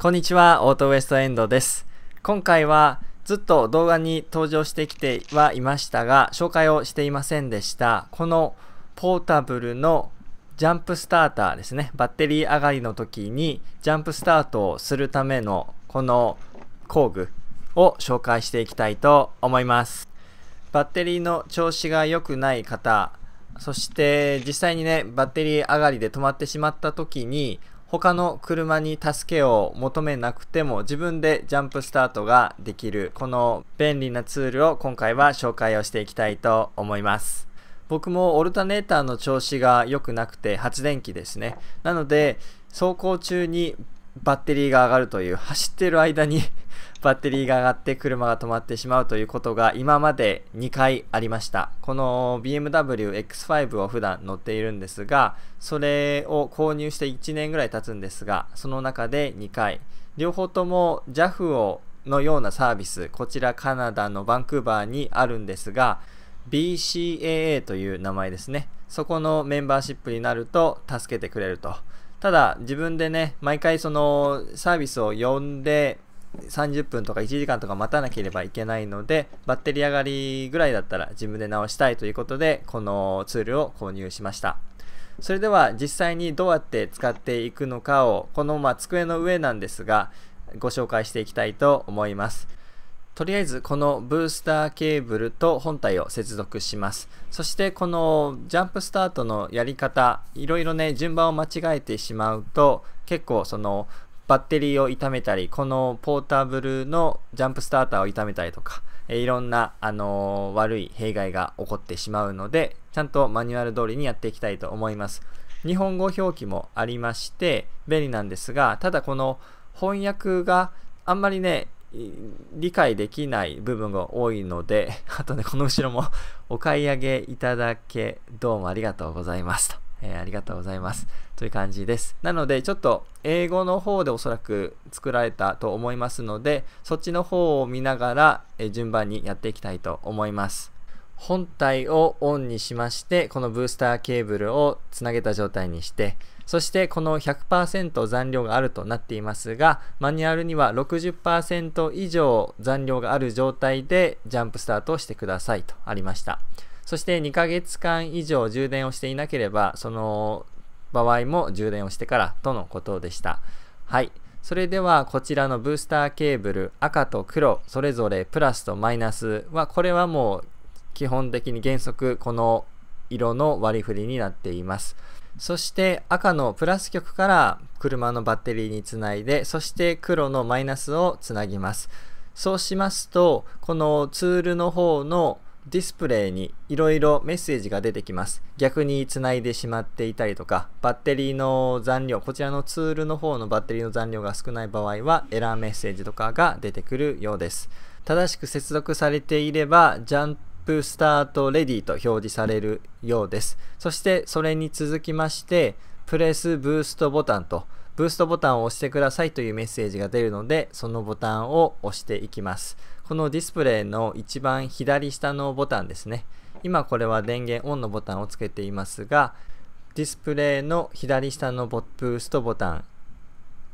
こんにちは、オートウエストエンドです。今回はずっと動画に登場してきてはいましたが、紹介をしていませんでした。このポータブルのジャンプスターターですね。バッテリー上がりの時にジャンプスタートをするためのこの工具を紹介していきたいと思います。バッテリーの調子が良くない方、そして実際にね、バッテリー上がりで止まってしまった時に他の車に助けを求めなくても自分でジャンプスタートができるこの便利なツールを今回は紹介をしていきたいと思います僕もオルタネーターの調子が良くなくて発電機ですねなので走行中にバッテリーが上がるという、走ってる間に バッテリーが上がって車が止まってしまうということが今まで2回ありました。この BMW X5 を普段乗っているんですが、それを購入して1年ぐらい経つんですが、その中で2回、両方とも JAF をのようなサービス、こちらカナダのバンクーバーにあるんですが、BCAA という名前ですね。そこのメンバーシップになると助けてくれると。ただ自分でね、毎回そのサービスを呼んで30分とか1時間とか待たなければいけないので、バッテリー上がりぐらいだったら自分で直したいということで、このツールを購入しました。それでは実際にどうやって使っていくのかを、このま机の上なんですが、ご紹介していきたいと思います。とりあえずこのブースターケーブルと本体を接続します。そしてこのジャンプスタートのやり方、いろいろね、順番を間違えてしまうと、結構そのバッテリーを傷めたり、このポータブルのジャンプスターターを傷めたりとか、いろんな、あのー、悪い弊害が起こってしまうので、ちゃんとマニュアル通りにやっていきたいと思います。日本語表記もありまして、便利なんですが、ただこの翻訳があんまりね、理解できない部分が多いので、あとね、この後ろも お買い上げいただけ、どうもありがとうございますと。えー、ありがとうございます。という感じです。なので、ちょっと英語の方でおそらく作られたと思いますので、そっちの方を見ながら、えー、順番にやっていきたいと思います。本体をオンにしまして、このブースターケーブルをつなげた状態にして、そしてこの100%残量があるとなっていますが、マニュアルには60%以上残量がある状態でジャンプスタートしてくださいとありました。そして2ヶ月間以上充電をしていなければ、その場合も充電をしてからとのことでした。はい。それではこちらのブースターケーブル赤と黒それぞれプラスとマイナスはこれはもう基本的に原則この色の割り振りになっています。そして赤のプラス極から車のバッテリーにつないで、そして黒のマイナスをつなぎます。そうしますと、このツールの方のディスプレイにいろいろメッセージが出てきます。逆につないでしまっていたりとか、バッテリーの残量、こちらのツールの方のバッテリーの残量が少ない場合は、エラーメッセージとかが出てくるようです。正しく接続されていれば、ちゃんプスタートレディと表示されるようです。そしてそれに続きまして、プレスブーストボタンと、ブーストボタンを押してくださいというメッセージが出るので、そのボタンを押していきます。このディスプレイの一番左下のボタンですね。今これは電源オンのボタンをつけていますが、ディスプレイの左下のブーストボタン、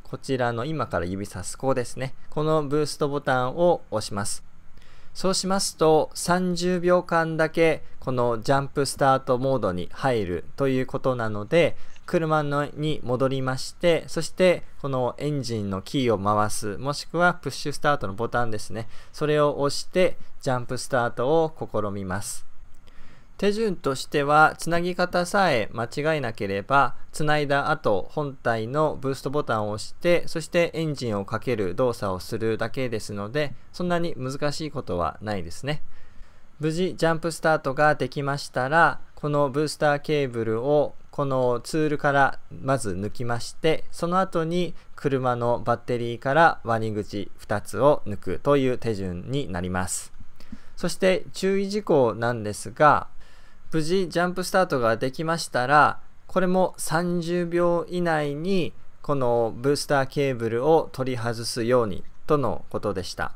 こちらの今から指さすここですね。このブーストボタンを押します。そうしますと30秒間だけこのジャンプスタートモードに入るということなので車のに戻りましてそしてこのエンジンのキーを回すもしくはプッシュスタートのボタンですねそれを押してジャンプスタートを試みます手順としては、つなぎ方さえ間違えなければ、つないだ後、本体のブーストボタンを押して、そしてエンジンをかける動作をするだけですので、そんなに難しいことはないですね。無事、ジャンプスタートができましたら、このブースターケーブルをこのツールからまず抜きまして、その後に車のバッテリーから割り口2つを抜くという手順になります。そして注意事項なんですが、無事ジャンプスタートができましたらこれも30秒以内にこのブースターケーブルを取り外すようにとのことでした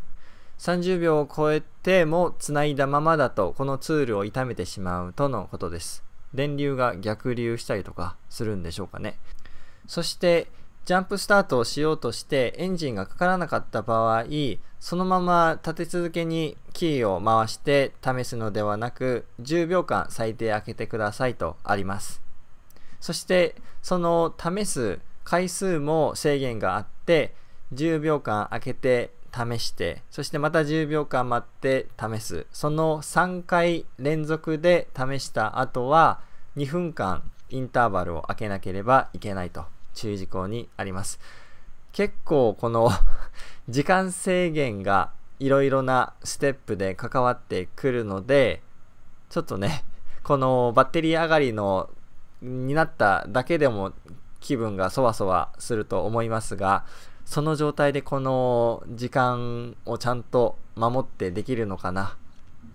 30秒を超えてもつないだままだとこのツールを傷めてしまうとのことです電流が逆流したりとかするんでしょうかねそしてジャンプスタートをしようとしてエンジンがかからなかった場合、そのまま立て続けにキーを回して試すのではなく、10秒間最低開けてくださいとあります。そして、その試す回数も制限があって、10秒間開けて試して、そしてまた10秒間待って試す。その3回連続で試した後は、2分間インターバルを開けなければいけないと。注意事項にあります。結構この 時間制限がいろいろなステップで関わってくるので、ちょっとね、このバッテリー上がりのになっただけでも気分がそわそわすると思いますが、その状態でこの時間をちゃんと守ってできるのかな。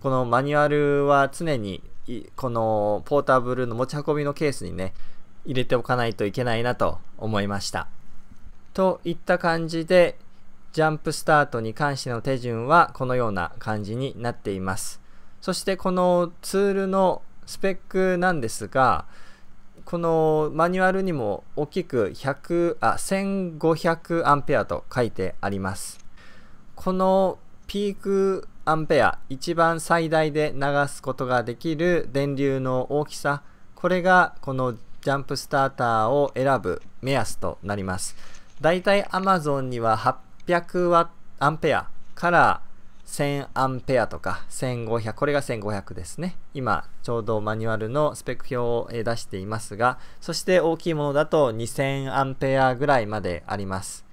このマニュアルは常にこのポータブルの持ち運びのケースにね、入れておかないといけないなと思いました。といった感じで、ジャンプスタートに関しての手順はこのような感じになっています。そしてこのツールのスペックなんですが、このマニュアルにも大きく100あ1500アンペアと書いてあります。このピークアンペア、一番最大で流すことができる電流の大きさ、これがこのジャンプスターターを選ぶ目安となります。だいたい Amazon には800 a アンペアから1000アンペアとか1500、これが1500ですね。今、ちょうどマニュアルのスペック表を出していますが、そして大きいものだと2000アンペアぐらいまであります。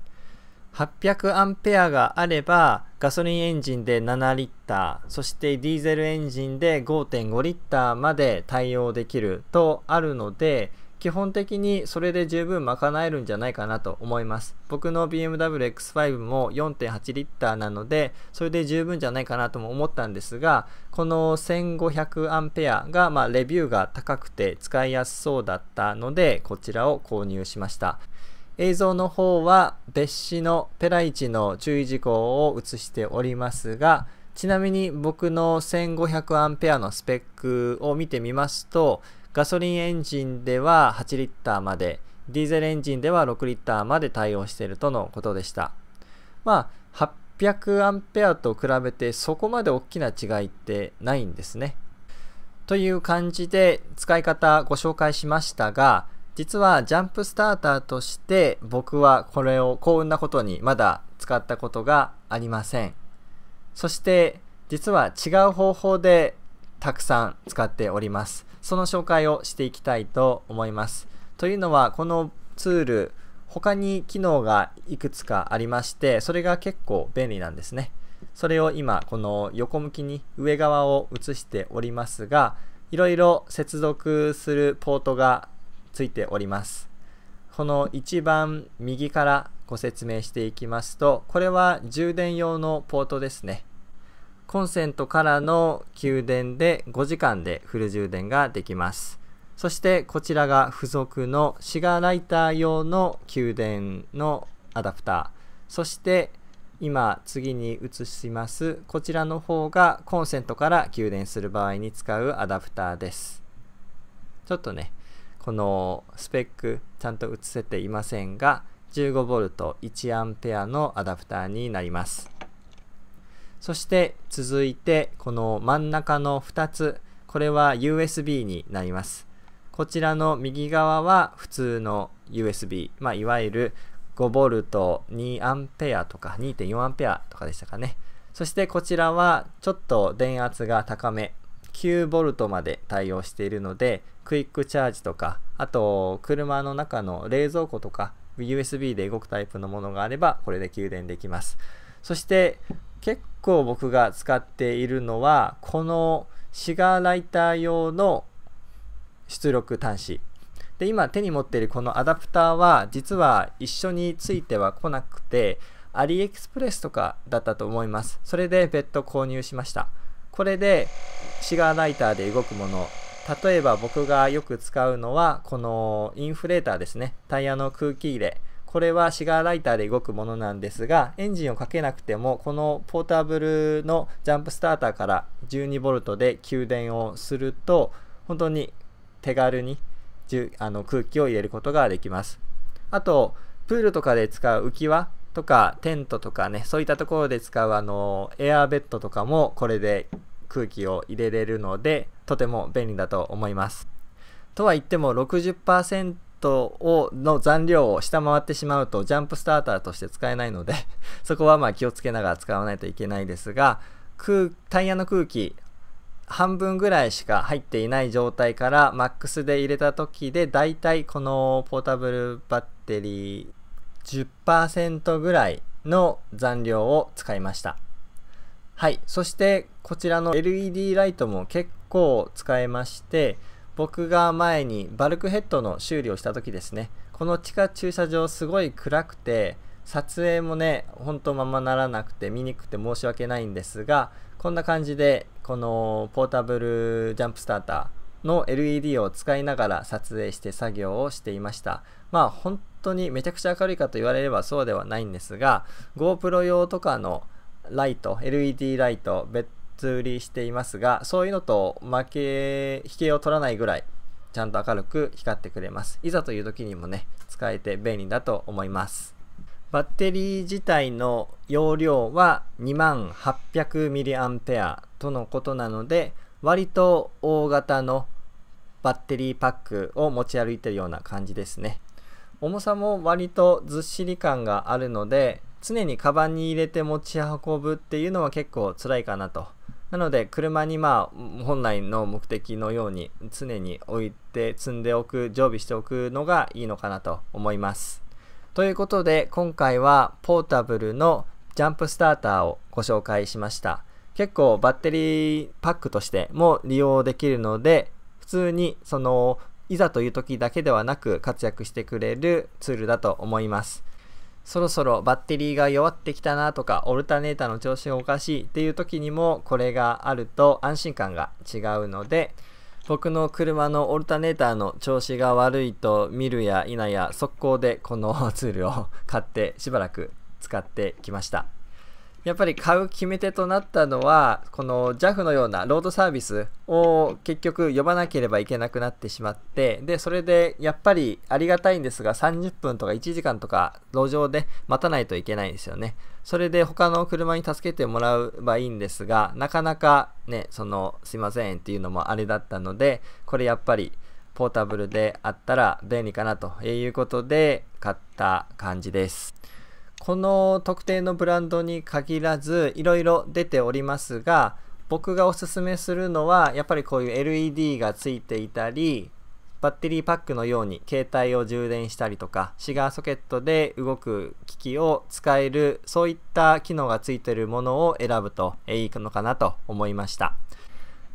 800アンペアがあれば、ガソリンエンジンで7リッター、そしてディーゼルエンジンで5.5リッターまで対応できるとあるので、基本的にそれで十分賄えるんじゃないかなと思います。僕の BMW X5 も4.8リッターなので、それで十分じゃないかなとも思ったんですが、この1500アンペアが、まあ、レビューが高くて使いやすそうだったので、こちらを購入しました。映像の方は別紙のペライチの注意事項を映しておりますが、ちなみに僕の1500アンペアのスペックを見てみますと、ガソリンエンジンでは8リッターまで、ディーゼルエンジンでは6リッターまで対応しているとのことでした。まあ、800アンペアと比べてそこまで大きな違いってないんですね。という感じで使い方ご紹介しましたが、実はジャンプスターターとして僕はこれを幸運なことにまだ使ったことがありません。そして実は違う方法でたくさん使っております。その紹介をしていきたいと思います。というのはこのツール他に機能がいくつかありましてそれが結構便利なんですね。それを今この横向きに上側を映しておりますがいろいろ接続するポートがついております。この一番右からご説明していきますとこれは充電用のポートですね。コンセントからの給電で5時間でフル充電ができます。そしてこちらが付属のシガーライター用の給電のアダプター。そして今次に移しますこちらの方がコンセントから給電する場合に使うアダプターです。ちょっとね、このスペックちゃんと映せていませんが 15V1A のアダプターになります。そして続いてこの真ん中の2つこれは USB になりますこちらの右側は普通の USB、まあ、いわゆる 5V2A とか 2.4A とかでしたかねそしてこちらはちょっと電圧が高め 9V まで対応しているのでクイックチャージとかあと車の中の冷蔵庫とか USB で動くタイプのものがあればこれで給電できますそして結構僕が使っているのはこのシガーライター用の出力端子で今手に持っているこのアダプターは実は一緒については来なくてアリエクスプレスとかだったと思いますそれで別途購入しましたこれでシガーライターで動くもの例えば僕がよく使うのはこのインフレーターですねタイヤの空気入れこれはシガーライターで動くものなんですが、エンジンをかけなくても、このポータブルのジャンプスターターから 12V で給電をすると、本当に手軽にあの空気を入れることができます。あと、プールとかで使う浮き輪とかテントとかね、そういったところで使うあのエアーベッドとかもこれで空気を入れれるので、とても便利だと思います。とは言っても60%トをの残量を下回ってしまうとジャンプスターターとして使えないので そこはまあ気をつけながら使わないといけないですが空タイヤの空気半分ぐらいしか入っていない状態からマックスで入れた時でだいたいこのポータブルバッテリー10%ぐらいの残量を使いましたはいそしてこちらの LED ライトも結構使えまして僕が前にバルクヘッドの修理をした時ですねこの地下駐車場すごい暗くて撮影もねほんとままならなくて見にくくて申し訳ないんですがこんな感じでこのポータブルジャンプスターターの LED を使いながら撮影して作業をしていましたまあ本当にめちゃくちゃ明るいかと言われればそうではないんですが GoPro 用とかのライト LED ライトド初りしていますが、そういうのと負け、引けを取らないぐらい、ちゃんと明るく光ってくれます。いざという時にもね、使えて便利だと思います。バッテリー自体の容量は 2800mAh とのことなので、割と大型のバッテリーパックを持ち歩いてるような感じですね。重さも割とずっしり感があるので、常にカバンに入れて持ち運ぶっていうのは結構辛いかなとなので車にまあ本来の目的のように常に置いて積んでおく常備しておくのがいいのかなと思います。ということで今回はポータブルのジャンプスターターをご紹介しました。結構バッテリーパックとしても利用できるので普通にそのいざという時だけではなく活躍してくれるツールだと思います。そろそろバッテリーが弱ってきたなとかオルタネーターの調子がおかしいっていう時にもこれがあると安心感が違うので僕の車のオルタネーターの調子が悪いと見るや否や速攻でこのツールを買ってしばらく使ってきました。やっぱり買う決め手となったのはこの JAF のようなロードサービスを結局呼ばなければいけなくなってしまってでそれでやっぱりありがたいんですが30分とか1時間とか路上で待たないといけないんですよねそれで他の車に助けてもらえばいいんですがなかなかねそのすいませんっていうのもあれだったのでこれやっぱりポータブルであったら便利かなということで買った感じです。この特定のブランドに限らずいろいろ出ておりますが僕がおすすめするのはやっぱりこういう LED がついていたりバッテリーパックのように携帯を充電したりとかシガーソケットで動く機器を使えるそういった機能がついているものを選ぶといいのかなと思いました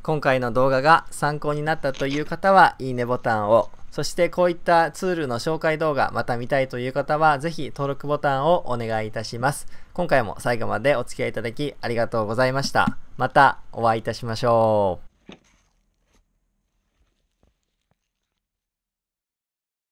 今回の動画が参考になったという方はいいねボタンをそしてこういったツールの紹介動画また見たいという方はぜひ登録ボタンをお願いいたします。今回も最後までお付き合いいただきありがとうございました。またお会いいたしましょう。